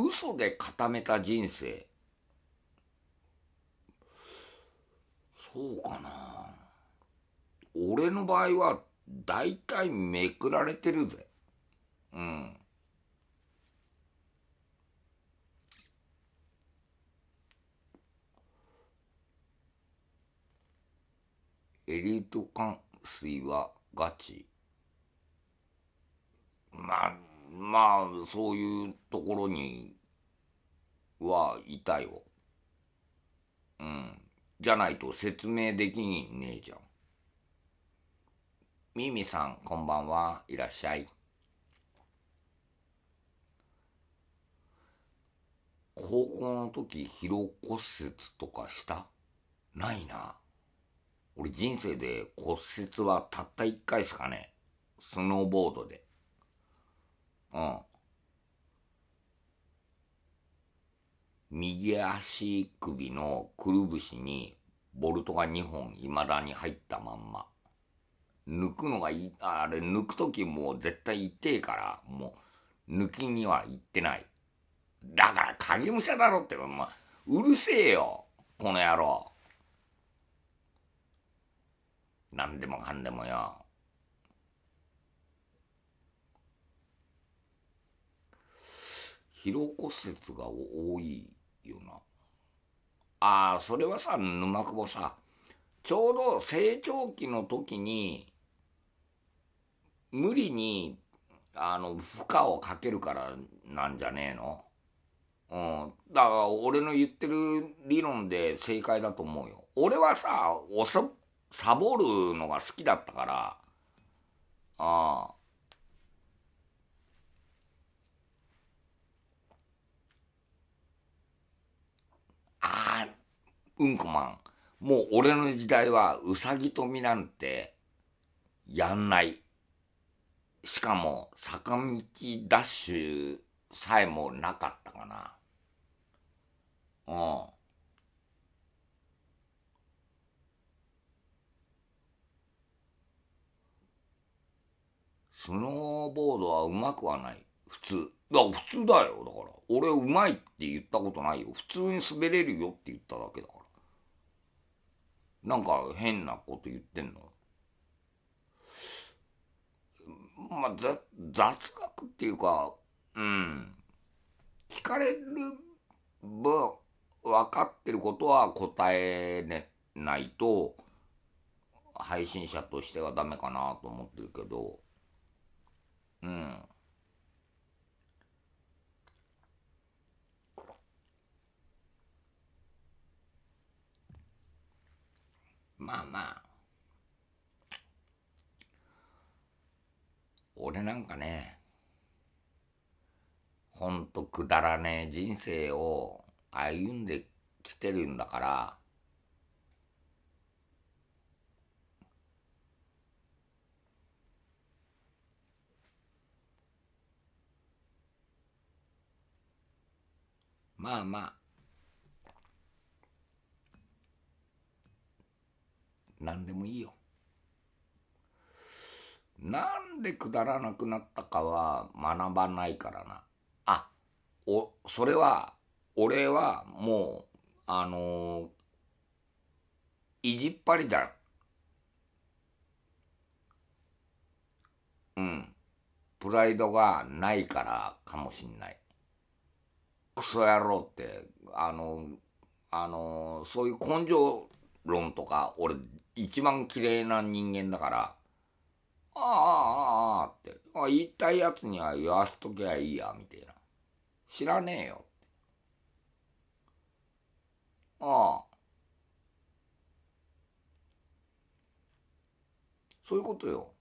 嘘で固めた人生。そうかな。俺の場合は、大体めくられてるぜ。うん。エリート感水はガチ。まあ、まあ、そういうところにはいわ。よ。うん。じゃないと説明できんねえじゃん。ミミさん、こんばんは。いらっしゃい。高校の時、疲労骨折とかしたないな。俺人生で骨折はたった一回しかね、スノーボードで。うん。右足首のくるぶしにボルトが2本未だに入ったまんま。抜くのがいい、あれ抜く時もう絶対痛えから、もう抜きには行ってない。だから影武者だろって、お、ま、前、あ、うるせえよ、この野郎。何でもかんでもよ。ひろ骨折が多いああ、それはさ、沼久保さ、ちょうど成長期の時に、無理に、あの、負荷をかけるからなんじゃねえのうん。だから、俺の言ってる理論で正解だと思うよ。俺はさ、サボるのが好きだったから、ああ。ああ、うんこマン。もう俺の時代はうさぎとみなんてやんない。しかも坂道ダッシュさえもなかったかな。うん。スノーボードはうまくはない。普通。だ普通だよ。だから。俺うまいって言ったことないよ。普通に滑れるよって言っただけだから。なんか変なこと言ってんのまあ、雑学っていうか、うん。聞かれる分、分かってることは答え、ね、ないと、配信者としてはダメかなと思ってるけど、うん。まあまあ、俺なんかね、ほんとくだらねえ人生を歩んできてるんだから、まあまあ何でもいいよ。なんでくだらなくなったかは学ばないからな。あ、お、それは、俺はもう、あのー、いじっぱりだよ。うん。プライドがないからかもしんない。クソ野郎って、あの、あの、そういう根性論とか、俺、一番綺いな人間だから、ああ、ああ、ああって、あ言いたいやつには言わせときゃいいや、みたいな。知らねえよ。ああ。そういうことよ。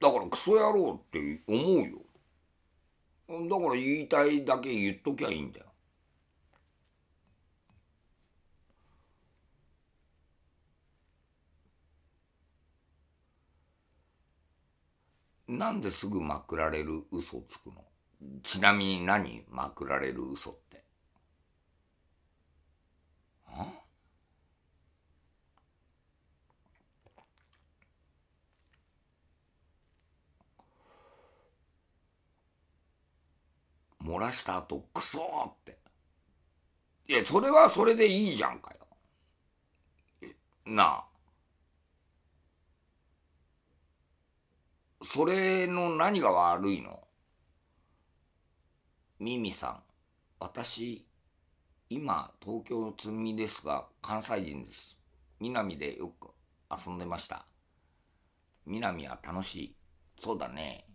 だからクソ野郎って思うよ。だから言いたいだけ言っときゃいいんだよ。なんですぐまくられる嘘つくのちなみに何まくられる嘘って。あ漏らした後、クソーって。いや、それはそれでいいじゃんかよ。なあ。それの何が悪いのミミさん、私、今、東京の積みですが、関西人です。南でよく遊んでました。南は楽しい。そうだね。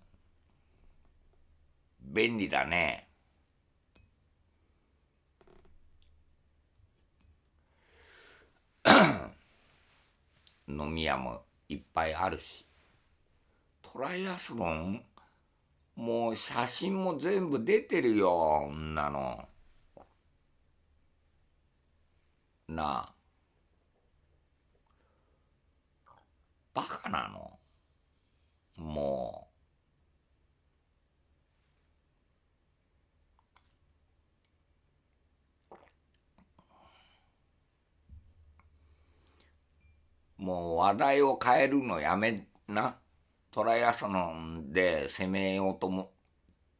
便利だね。飲み屋もいっぱいあるし。トライアスロンもう写真も全部出てるよ女の。なあバカなのもう。もう話題を変えるのやめな。トライアスロンで攻めようと思っ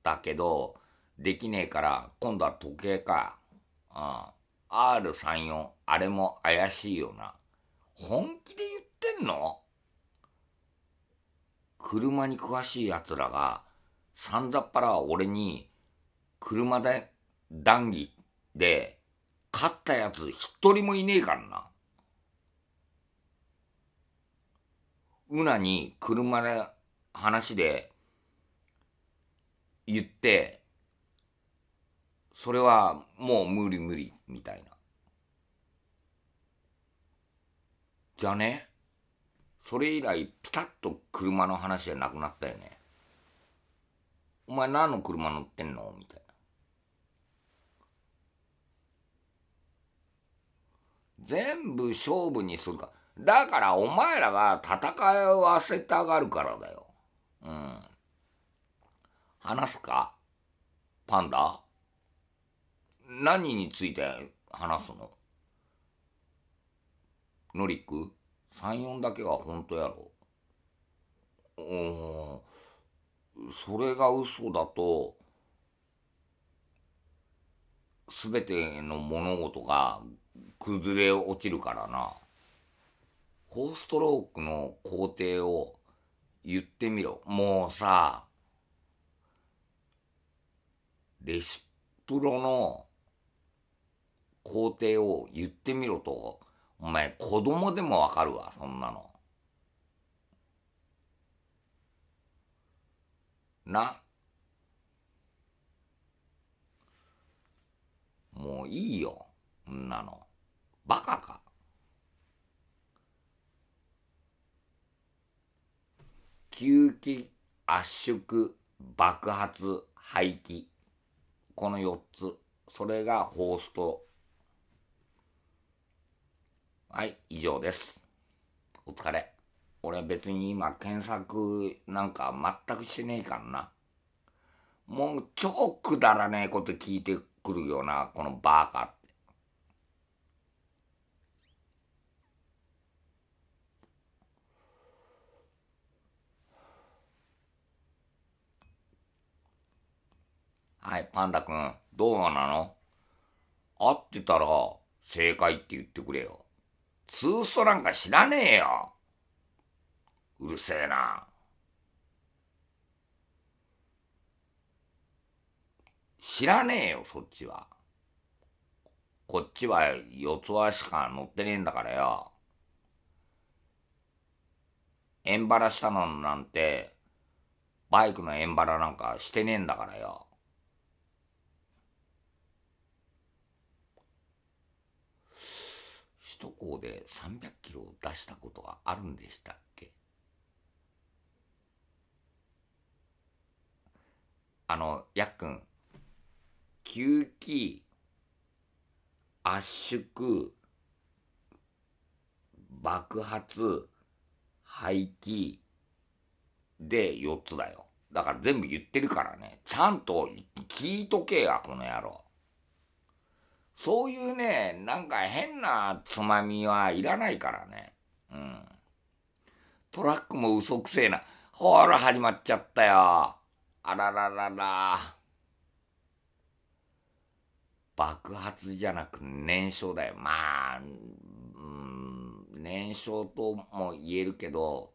たけど、できねえから、今度は時計か。うん。R34、あれも怪しいよな。本気で言ってんの車に詳しい奴らが、さんざっぱら俺に、車で、談義で、勝った奴一人もいねえからな。ウナに車の話で言って、それはもう無理無理みたいな。じゃねそれ以来ピタッと車の話じゃなくなったよね。お前何の車乗ってんのみたいな。全部勝負にするか。だからお前らが戦いを忘れたがるからだよ。うん。話すかパンダ何について話すのノリック ?34 だけが本当やろ。うん。それが嘘だと、すべての物事が崩れ落ちるからな。4ストロークの工程を言ってみろ。もうさ、レシプロの工程を言ってみろと、お前子供でもわかるわ、そんなの。な。もういいよ、そんなの。バカか。吸気、圧縮、爆発、排気。この4つ。それがホースト。はい、以上です。お疲れ。俺は別に今検索なんか全くしてねえからな。もう超くだらねえこと聞いてくるよな、このバーカって。はい、パンダくん、どうなの合ってたら、正解って言ってくれよ。ツーストなんか知らねえよ。うるせえな。知らねえよ、そっちは。こっちは四つ輪しか乗ってねえんだからよ。円バラしたのなんて、バイクの円バラなんかしてねえんだからよ。首都高で300キロを出したことはあるんでしたっけあの、やっくん、吸気、圧縮、爆発、排気で4つだよ。だから全部言ってるからね。ちゃんと聞いとけや、この野郎。そういうね、なんか変なつまみはいらないからね。うん。トラックも嘘くせえな。ほら、始まっちゃったよ。あらららら。爆発じゃなく燃焼だよ。まあ、うん、燃焼とも言えるけど、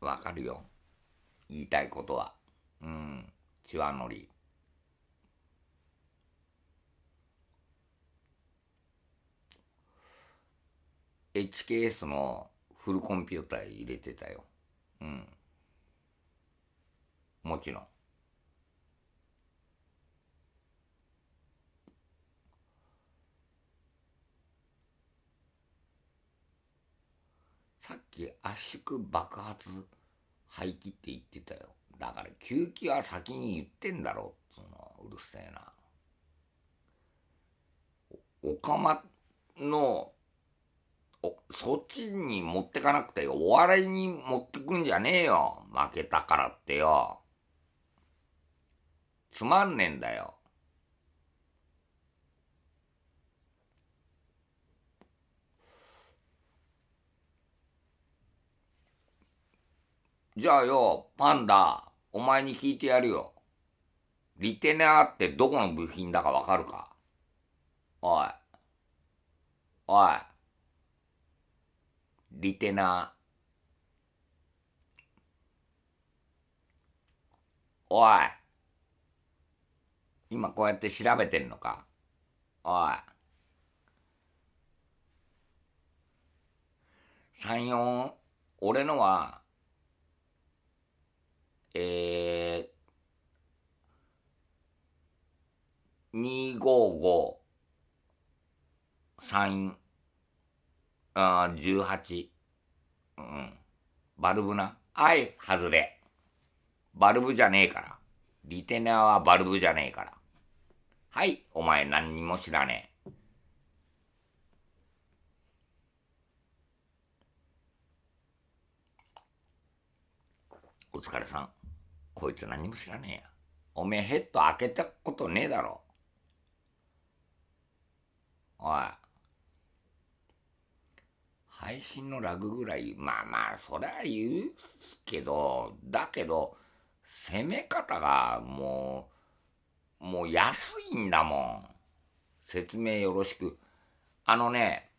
わかるよ。言いたいことは。うん。チワノリ。HKS のフルコンピューター入れてたよ。うん。もちろん。さっき圧縮爆発排気って言ってたよ。だから休憩は先に言ってんだろう、つうの。うるせえな。お、かまの、お、そっちに持ってかなくてよ。お笑いに持ってくんじゃねえよ。負けたからってよ。つまんねえんだよ。じゃあよ、パンダ、お前に聞いてやるよ。リテナーってどこの部品だかわかるかおい。おい。リテナー。おい。今こうやって調べてんのかおい。34俺のはえー、255、3、あ18、うん、バルブな。はい、外れ。バルブじゃねえから。リテナーはバルブじゃねえから。はい、お前何にも知らねえ。お疲れさん。こいつ何も知らねえや。おめえヘッド開けたことねえだろ。おい。配信のラグぐらい、まあまあ、そりゃ言うけど、だけど、攻め方がもう、もう安いんだもん。説明よろしく。あのね、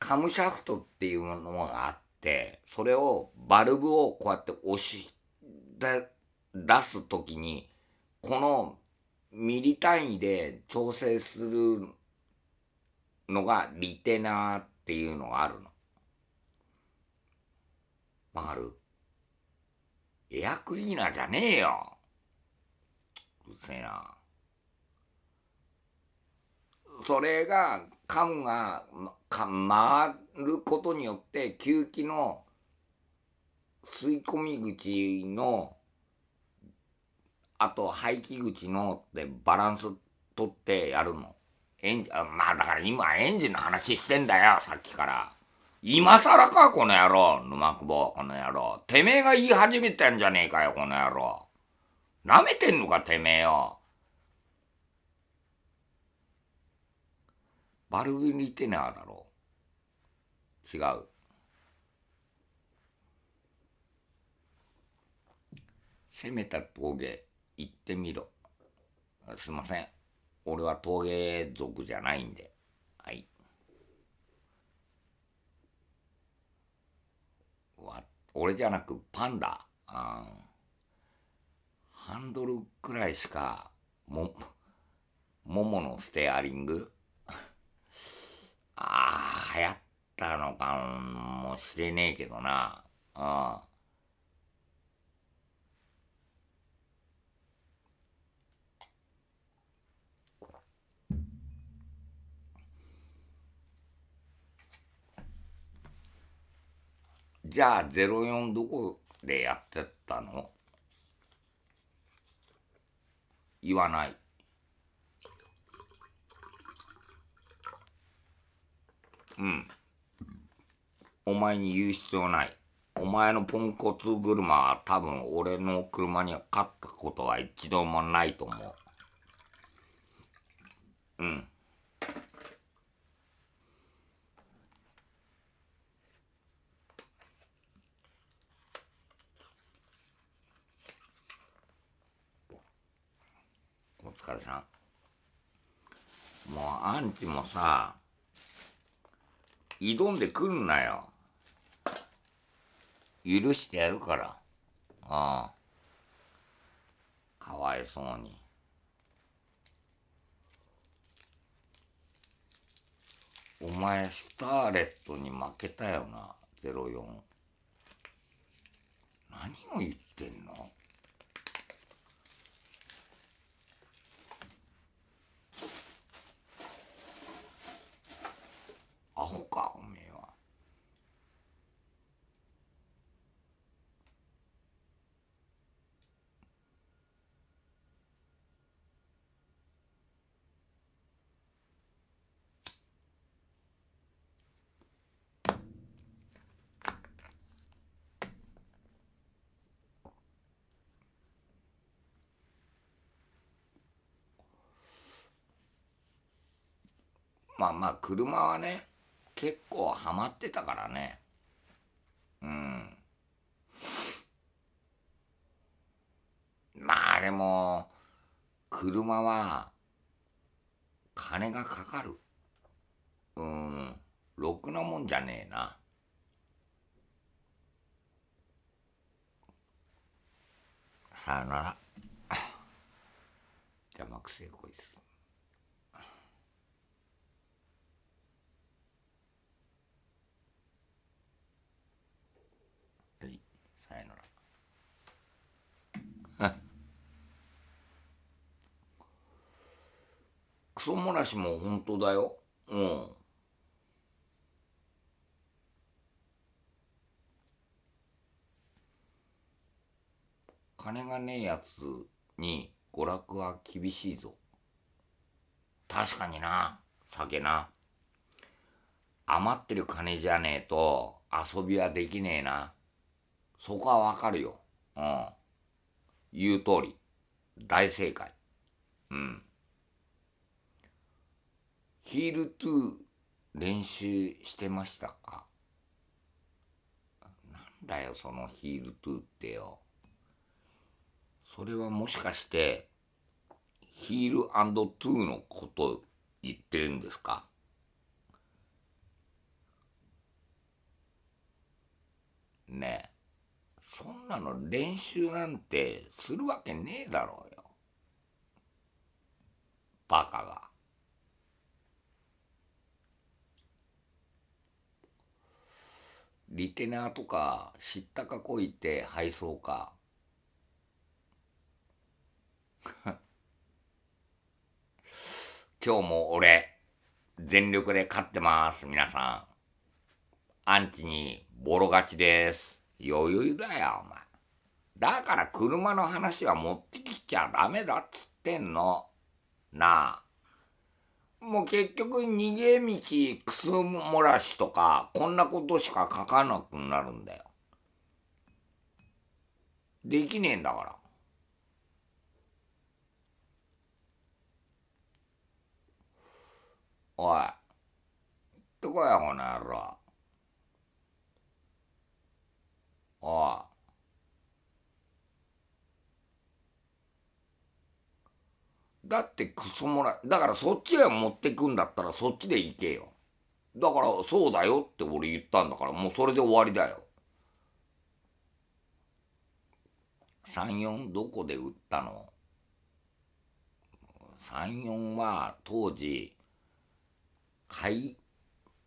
カムシャフトっていうものがあって、それを、バルブをこうやって押し、だ出す時に、このミリ単位で調整するのがリテナーっていうのがあるの。わかるエアクリーナーじゃねえようるせえな。それが、カムが、か、回ることによって、吸気の吸い込み口のあと排気口のでバランス取ってやるの。エンジン、あまあだから今エンジンの話してんだよ、さっきから。今更か、この野郎。沼久保、この野郎。てめえが言い始めてんじゃねえかよ、この野郎。舐めてんのか、てめえよ。バルビリテナーだろう。違う。攻めた陶芸。行ってみろ。すいません。俺は陶芸族じゃないんで。はい。わ、俺じゃなくパンダ。ハンドルくらいしか、も、もものステアリング ああ、流行ったのかもしれねえけどな。うあ。じゃあ04どこでやってたの言わない。うん。お前に言う必要ない。お前のポンコツ車は多分俺の車には勝ったことは一度もないと思う。うん。さん。もうアンチもさ、挑んでくんなよ。許してやるから。ああ。かわいそうに。お前、スターレットに負けたよな、04。何を言ってんのアホか、おめえは。まあまあ車はね結構ハマってたからね。うん。まあでも、車は、金がかかる。うん、ろくなもんじゃねえな。さよなら。邪魔くせえこいつ。クソもなしも本当だよ。うん。金がねえやつに娯楽は厳しいぞ。確かにな、酒な。余ってる金じゃねえと遊びはできねえな。そこはわかるよ。うん。言う通り。大正解。うん。ヒールトゥ練習してましたかなんだよ、そのヒールトゥーってよ。それはもしかして、ヒールトゥーのこと言ってるんですかねえ、そんなの練習なんてするわけねえだろうよ。バカが。リテナーとか知ったかこいて配送か 今日も俺全力で勝ってます皆さんアンチにボロ勝ちです余裕だよお前だから車の話は持ってきちゃダメだっつってんのなあもう結局逃げ道すソ漏らしとか、こんなことしか書かなくなるんだよ。できねえんだから。おい。ってこいこの野郎。おい。だってクソもらい。だからそっちへ持ってくんだったらそっちで行けよ。だからそうだよって俺言ったんだからもうそれで終わりだよ。34どこで売ったの ?34 は当時、買い、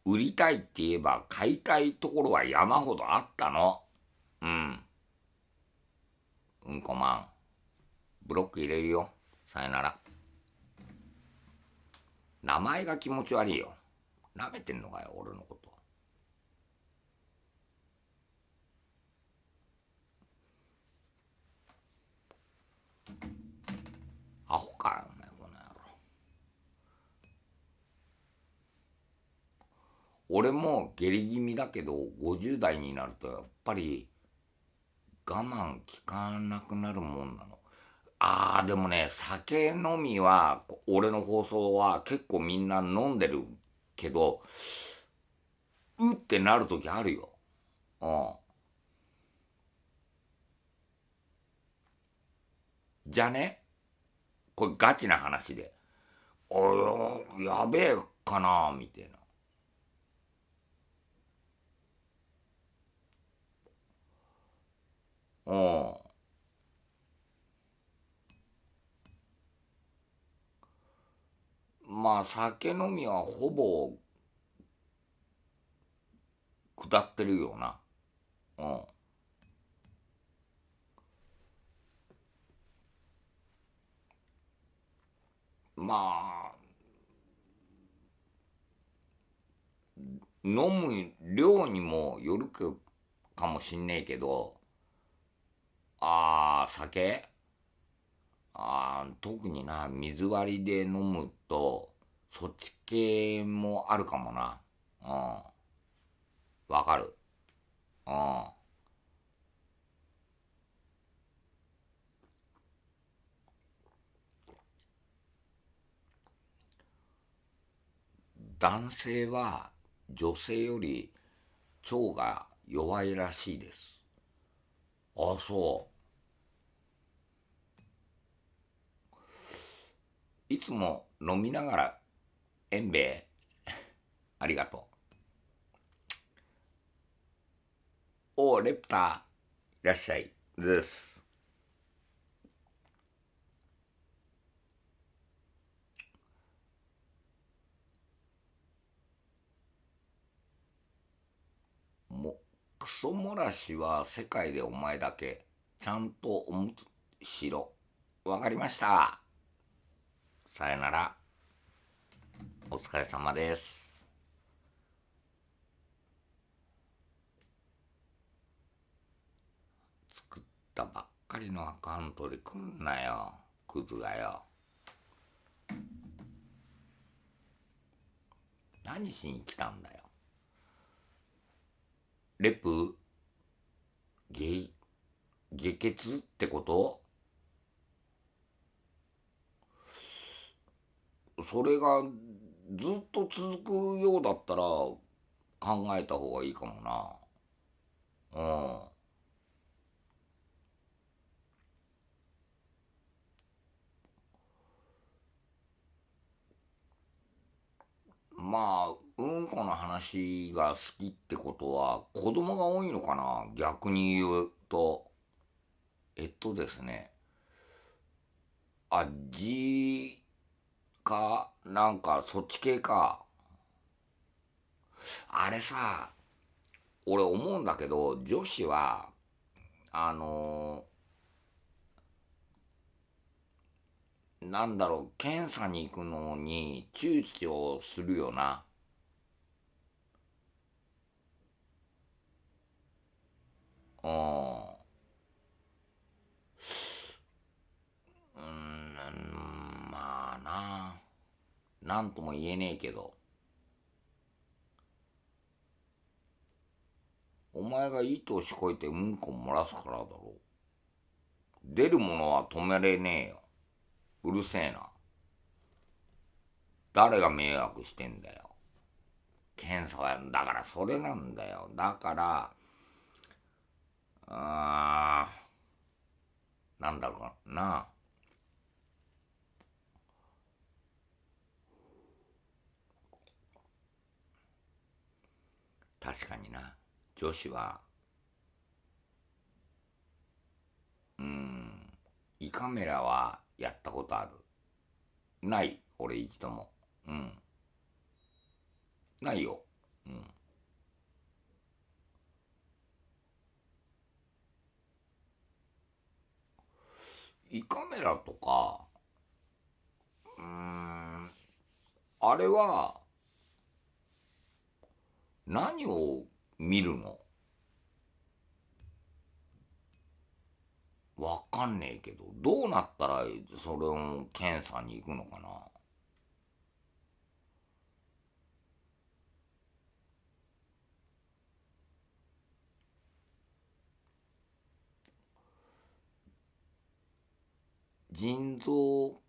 売りたいって言えば買いたいところは山ほどあったの。うん。うんこまん。ブロック入れるよ。さよなら。名前が気持ち悪いよ。舐めてんのかよ、俺のこと。アホかよ、お前、この野郎。俺も下痢気味だけど、50代になるとやっぱり我慢効かなくなるもんなの。ああ、でもね、酒飲みは、俺の放送は結構みんな飲んでるけど、うってなる時あるよ。うん。じゃね、これガチな話で。ああ、やべえかな、みたいな。うん。まあ酒飲みはほぼ下ってるよなうんまあ飲む量にもよるかもしんねえけどああ酒あ特にな、水割りで飲むと、そっち系もあるかもな。うん。わかる。うん。男性は女性より腸が弱いらしいです。あ、そう。いつも飲みながら、えんべい、ありがとう。おお、レプター、いらっしゃい、です。も、クソ漏らしは世界でお前だけ、ちゃんとおむしろ。わかりました。さよなら。お疲れ様です。作ったばっかりのアカウントで来んなよ、クズがよ。何しに来たんだよ。レプ、ゲイ、下血ってことそれがずっと続くようだったら考えた方がいいかもな。うん。まあ、うんこの話が好きってことは、子供が多いのかな逆に言うと。えっとですね。あ、じかなんかそっち系かあれさ俺思うんだけど女子はあのー、なんだろう検査に行くのに躊躇をするよな。うん。うん何とも言えねえけど、お前がいい年こいてうんこ漏らすからだろう。出るものは止めれねえよ。うるせえな。誰が迷惑してんだよ。検査は、だからそれなんだよ。だから、ああ、なんだろうな。なあ。確かにな女子はうん胃カメラはやったことあるない俺一度もうんないようん胃カメラとかうんあれは何を見るのわかんねえけど、どうなったらそれを検査に行くのかな腎臓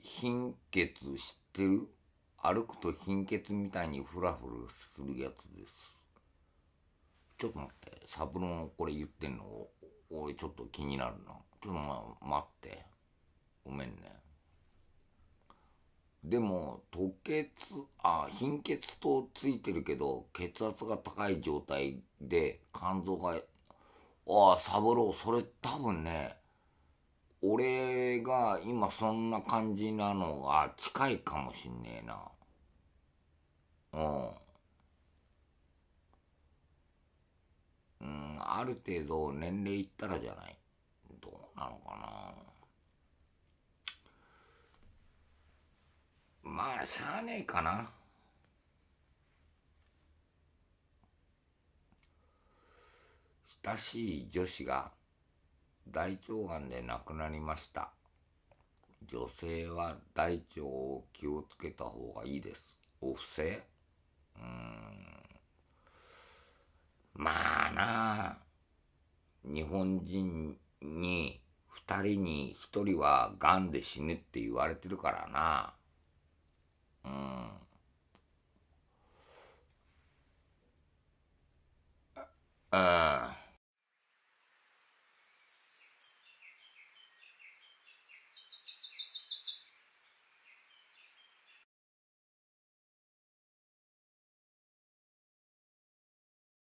貧血知ってる歩くと貧血みたいにフラフラするやつです。ちょっと待って、サブロンこれ言ってんの、俺ちょっと気になるな。ちょっと待って。ごめんね。でも、吐血、あ、貧血とついてるけど、血圧が高い状態で肝臓が、ああ、サブロー、それ多分ね、俺が今そんな感じなのが近いかもしんねえな。うん。うん、ある程度年齢いったらじゃない。どうなのかな。まあ、しゃあねえかな。親しい女子が大腸がんで亡くなりました。女性は大腸を気をつけた方がいいです。お布施うーん。まあなあ、日本人に2人に1人はがんで死ぬって言われてるからな。うん。ああ。